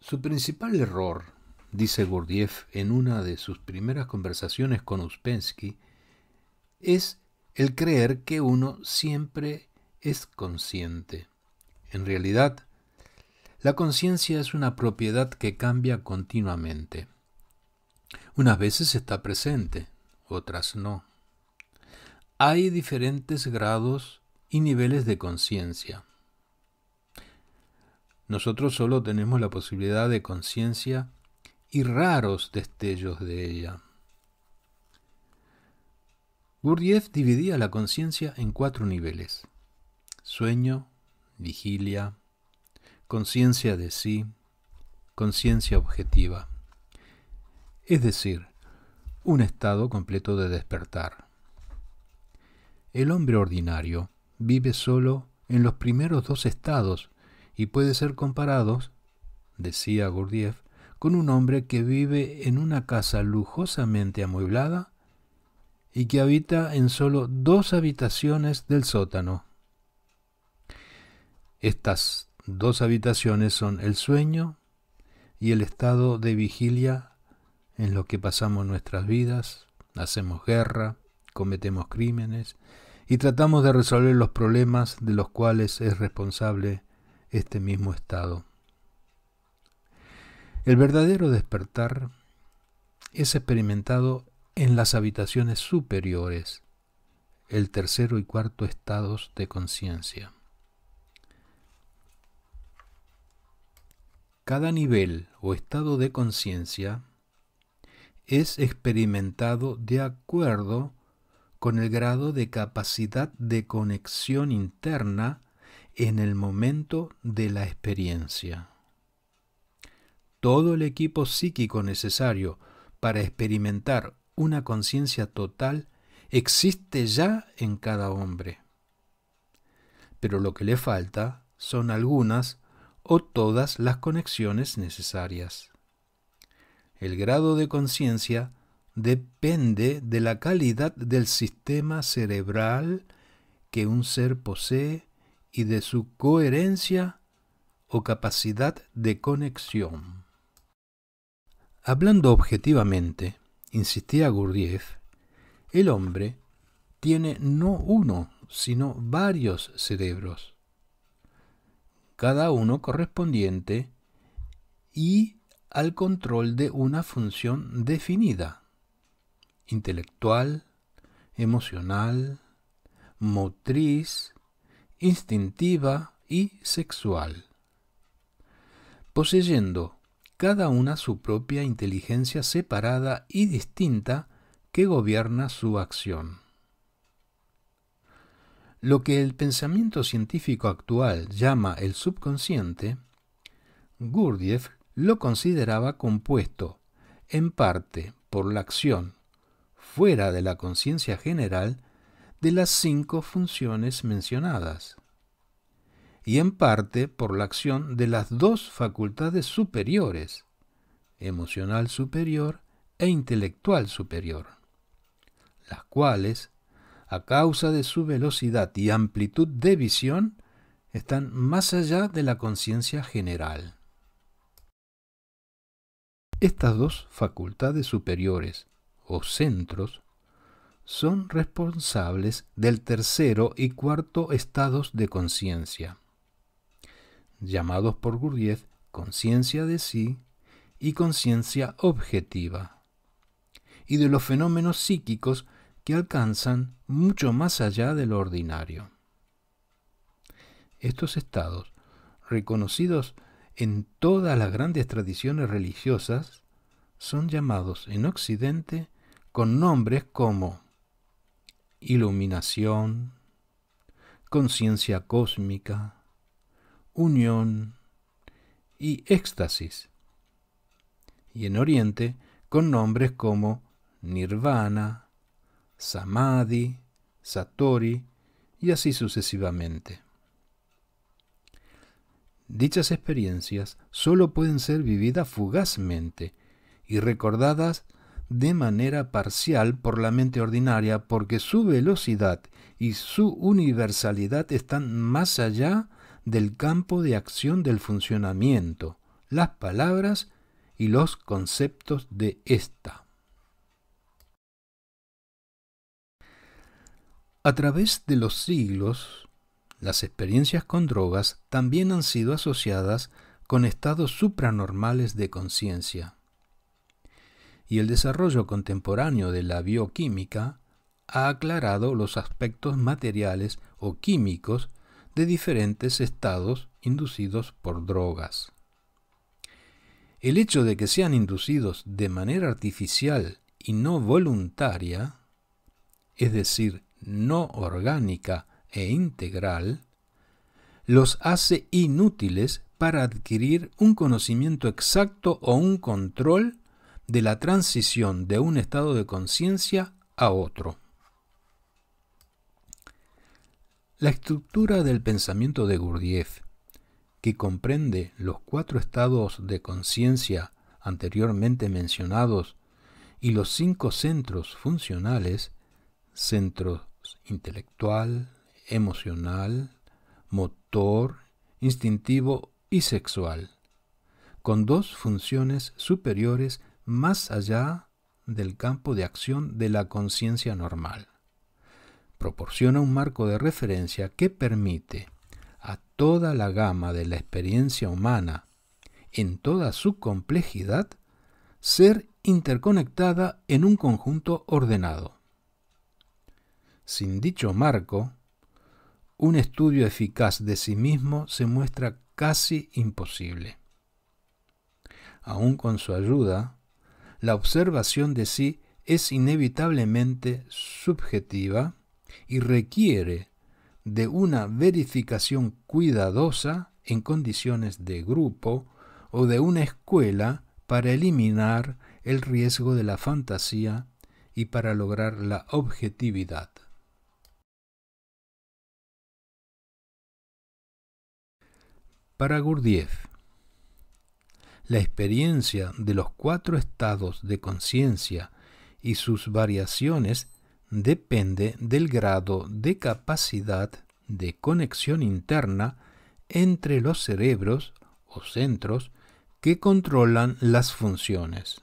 Su principal error, dice Gurdjieff en una de sus primeras conversaciones con Uspensky, es el creer que uno siempre es consciente. En realidad, la conciencia es una propiedad que cambia continuamente. Unas veces está presente, otras no. Hay diferentes grados y niveles de conciencia. Nosotros solo tenemos la posibilidad de conciencia y raros destellos de ella. Gurdjieff dividía la conciencia en cuatro niveles. Sueño, vigilia, conciencia de sí, conciencia objetiva. Es decir, un estado completo de despertar. El hombre ordinario vive solo en los primeros dos estados y puede ser comparados, decía Gurdjieff, con un hombre que vive en una casa lujosamente amueblada y que habita en solo dos habitaciones del sótano. Estas dos habitaciones son el sueño y el estado de vigilia en lo que pasamos nuestras vidas, hacemos guerra, cometemos crímenes y tratamos de resolver los problemas de los cuales es responsable este mismo estado. El verdadero despertar es experimentado en las habitaciones superiores, el tercero y cuarto estados de conciencia. Cada nivel o estado de conciencia es experimentado de acuerdo con el grado de capacidad de conexión interna en el momento de la experiencia. Todo el equipo psíquico necesario para experimentar una conciencia total existe ya en cada hombre. Pero lo que le falta son algunas o todas las conexiones necesarias. El grado de conciencia depende de la calidad del sistema cerebral que un ser posee y de su coherencia o capacidad de conexión. Hablando objetivamente, insistía Gurdjieff, el hombre tiene no uno, sino varios cerebros, cada uno correspondiente y al control de una función definida, intelectual, emocional, motriz, instintiva y sexual, poseyendo cada una su propia inteligencia separada y distinta que gobierna su acción. Lo que el pensamiento científico actual llama el subconsciente, Gurdjieff lo consideraba compuesto, en parte, por la acción, fuera de la conciencia general, de las cinco funciones mencionadas, y en parte por la acción de las dos facultades superiores, emocional superior e intelectual superior, las cuales, a causa de su velocidad y amplitud de visión, están más allá de la conciencia general. Estas dos facultades superiores, o centros, son responsables del tercero y cuarto estados de conciencia, llamados por Gurdjieff conciencia de sí y conciencia objetiva, y de los fenómenos psíquicos que alcanzan mucho más allá de lo ordinario. Estos estados, reconocidos en todas las grandes tradiciones religiosas, son llamados en Occidente con nombres como iluminación, conciencia cósmica, unión y éxtasis. Y en Oriente con nombres como nirvana, samadhi, satori y así sucesivamente. Dichas experiencias solo pueden ser vividas fugazmente y recordadas de manera parcial por la mente ordinaria porque su velocidad y su universalidad están más allá del campo de acción del funcionamiento, las palabras y los conceptos de ésta. A través de los siglos, las experiencias con drogas también han sido asociadas con estados supranormales de conciencia y el desarrollo contemporáneo de la bioquímica ha aclarado los aspectos materiales o químicos de diferentes estados inducidos por drogas. El hecho de que sean inducidos de manera artificial y no voluntaria, es decir, no orgánica e integral, los hace inútiles para adquirir un conocimiento exacto o un control de la transición de un estado de conciencia a otro. La estructura del pensamiento de Gurdjieff, que comprende los cuatro estados de conciencia anteriormente mencionados y los cinco centros funcionales, centros intelectual, emocional, motor, instintivo y sexual, con dos funciones superiores más allá del campo de acción de la conciencia normal. Proporciona un marco de referencia que permite a toda la gama de la experiencia humana, en toda su complejidad, ser interconectada en un conjunto ordenado. Sin dicho marco, un estudio eficaz de sí mismo se muestra casi imposible. Aún con su ayuda, la observación de sí es inevitablemente subjetiva y requiere de una verificación cuidadosa en condiciones de grupo o de una escuela para eliminar el riesgo de la fantasía y para lograr la objetividad. Para Gurdjieff la experiencia de los cuatro estados de conciencia y sus variaciones depende del grado de capacidad de conexión interna entre los cerebros o centros que controlan las funciones.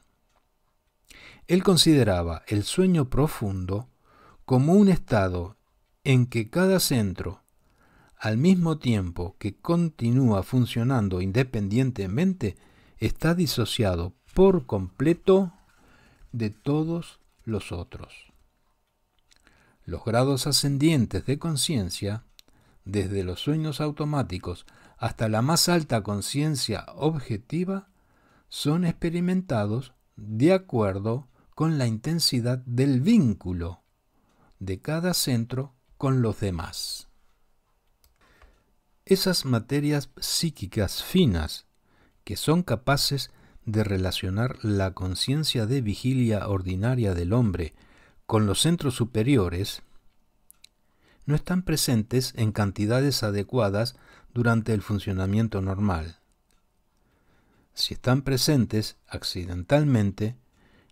Él consideraba el sueño profundo como un estado en que cada centro, al mismo tiempo que continúa funcionando independientemente, está disociado por completo de todos los otros. Los grados ascendientes de conciencia, desde los sueños automáticos hasta la más alta conciencia objetiva, son experimentados de acuerdo con la intensidad del vínculo de cada centro con los demás. Esas materias psíquicas finas que son capaces de relacionar la conciencia de vigilia ordinaria del hombre con los centros superiores, no están presentes en cantidades adecuadas durante el funcionamiento normal. Si están presentes accidentalmente,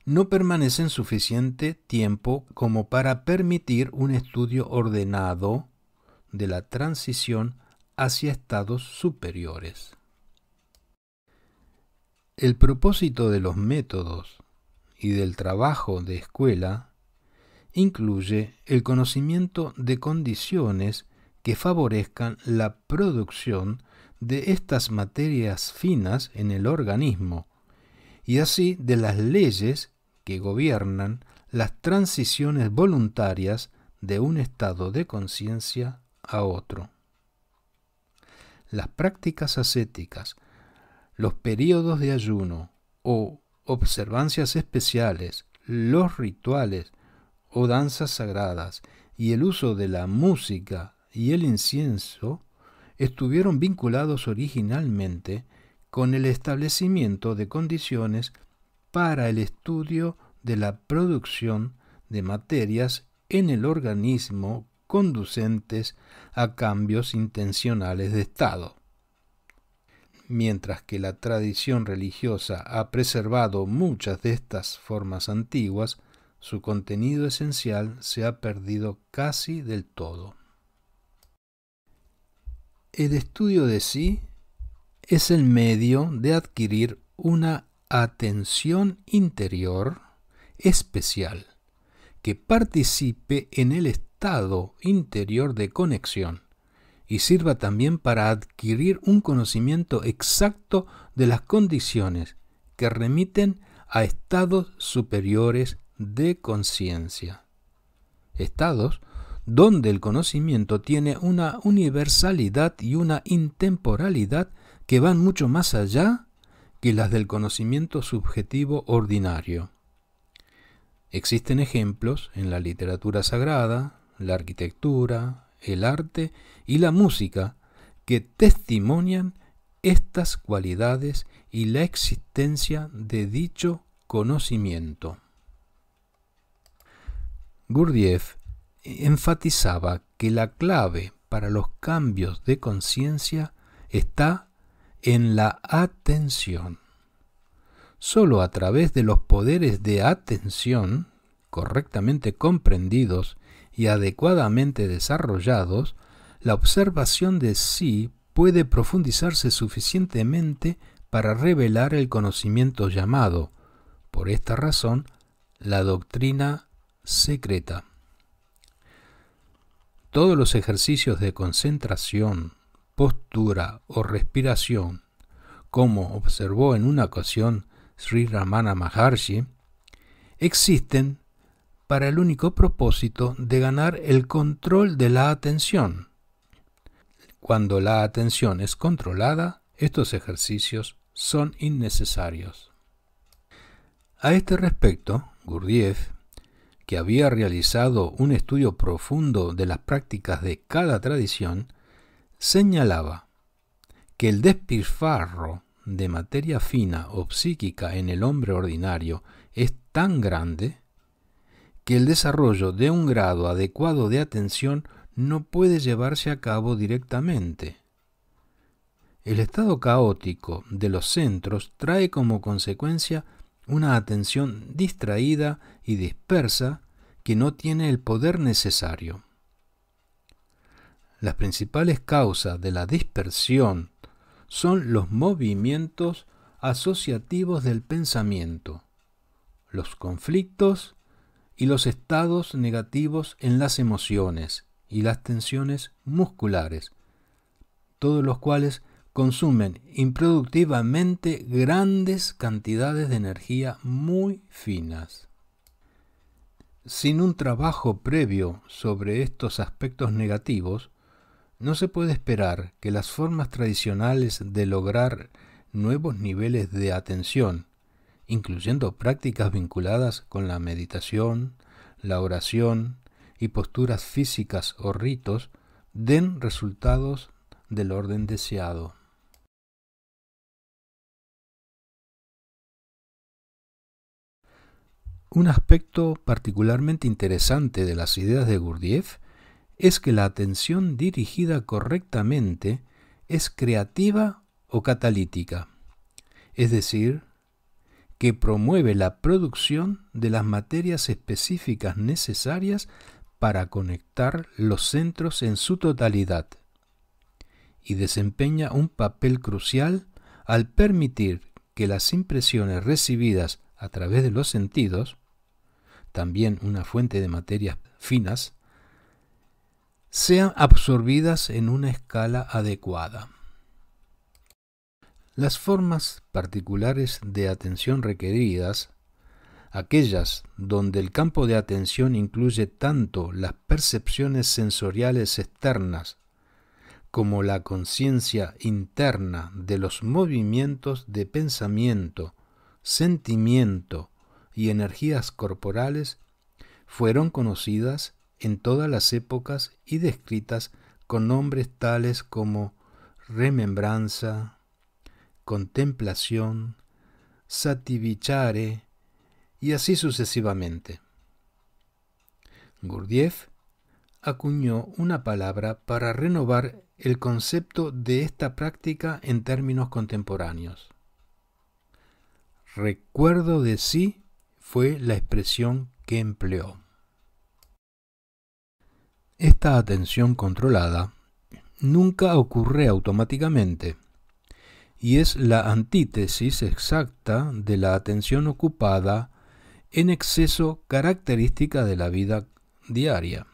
no permanecen suficiente tiempo como para permitir un estudio ordenado de la transición hacia estados superiores. El propósito de los métodos y del trabajo de escuela incluye el conocimiento de condiciones que favorezcan la producción de estas materias finas en el organismo y así de las leyes que gobiernan las transiciones voluntarias de un estado de conciencia a otro. Las prácticas ascéticas los periodos de ayuno o observancias especiales, los rituales o danzas sagradas y el uso de la música y el incienso estuvieron vinculados originalmente con el establecimiento de condiciones para el estudio de la producción de materias en el organismo conducentes a cambios intencionales de estado mientras que la tradición religiosa ha preservado muchas de estas formas antiguas, su contenido esencial se ha perdido casi del todo. El estudio de sí es el medio de adquirir una atención interior especial que participe en el estado interior de conexión y sirva también para adquirir un conocimiento exacto de las condiciones que remiten a estados superiores de conciencia. Estados donde el conocimiento tiene una universalidad y una intemporalidad que van mucho más allá que las del conocimiento subjetivo ordinario. Existen ejemplos en la literatura sagrada, la arquitectura, el arte y la música que testimonian estas cualidades y la existencia de dicho conocimiento. Gurdjieff enfatizaba que la clave para los cambios de conciencia está en la atención. Solo a través de los poderes de atención, correctamente comprendidos y adecuadamente desarrollados, la observación de sí puede profundizarse suficientemente para revelar el conocimiento llamado, por esta razón, la doctrina secreta. Todos los ejercicios de concentración, postura o respiración, como observó en una ocasión Sri Ramana Maharshi, existen para el único propósito de ganar el control de la atención. Cuando la atención es controlada, estos ejercicios son innecesarios. A este respecto, Gurdjieff, que había realizado un estudio profundo de las prácticas de cada tradición, señalaba que el despilfarro de materia fina o psíquica en el hombre ordinario es tan grande que el desarrollo de un grado adecuado de atención no puede llevarse a cabo directamente. El estado caótico de los centros trae como consecuencia una atención distraída y dispersa que no tiene el poder necesario. Las principales causas de la dispersión son los movimientos asociativos del pensamiento, los conflictos y los estados negativos en las emociones y las tensiones musculares, todos los cuales consumen improductivamente grandes cantidades de energía muy finas. Sin un trabajo previo sobre estos aspectos negativos, no se puede esperar que las formas tradicionales de lograr nuevos niveles de atención incluyendo prácticas vinculadas con la meditación, la oración y posturas físicas o ritos, den resultados del orden deseado. Un aspecto particularmente interesante de las ideas de Gurdjieff es que la atención dirigida correctamente es creativa o catalítica, es decir, que promueve la producción de las materias específicas necesarias para conectar los centros en su totalidad y desempeña un papel crucial al permitir que las impresiones recibidas a través de los sentidos, también una fuente de materias finas, sean absorbidas en una escala adecuada. Las formas particulares de atención requeridas, aquellas donde el campo de atención incluye tanto las percepciones sensoriales externas como la conciencia interna de los movimientos de pensamiento, sentimiento y energías corporales, fueron conocidas en todas las épocas y descritas con nombres tales como remembranza, contemplación, sativichare y así sucesivamente. Gurdjieff acuñó una palabra para renovar el concepto de esta práctica en términos contemporáneos. Recuerdo de sí fue la expresión que empleó. Esta atención controlada nunca ocurre automáticamente y es la antítesis exacta de la atención ocupada en exceso característica de la vida diaria,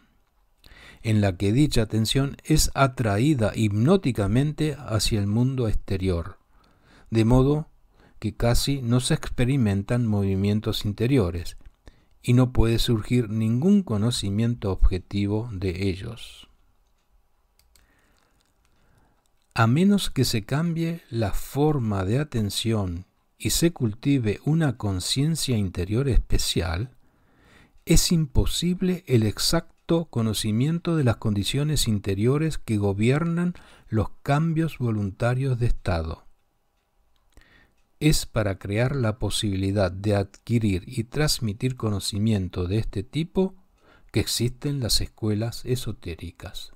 en la que dicha atención es atraída hipnóticamente hacia el mundo exterior, de modo que casi no se experimentan movimientos interiores y no puede surgir ningún conocimiento objetivo de ellos. A menos que se cambie la forma de atención y se cultive una conciencia interior especial, es imposible el exacto conocimiento de las condiciones interiores que gobiernan los cambios voluntarios de estado. Es para crear la posibilidad de adquirir y transmitir conocimiento de este tipo que existen las escuelas esotéricas.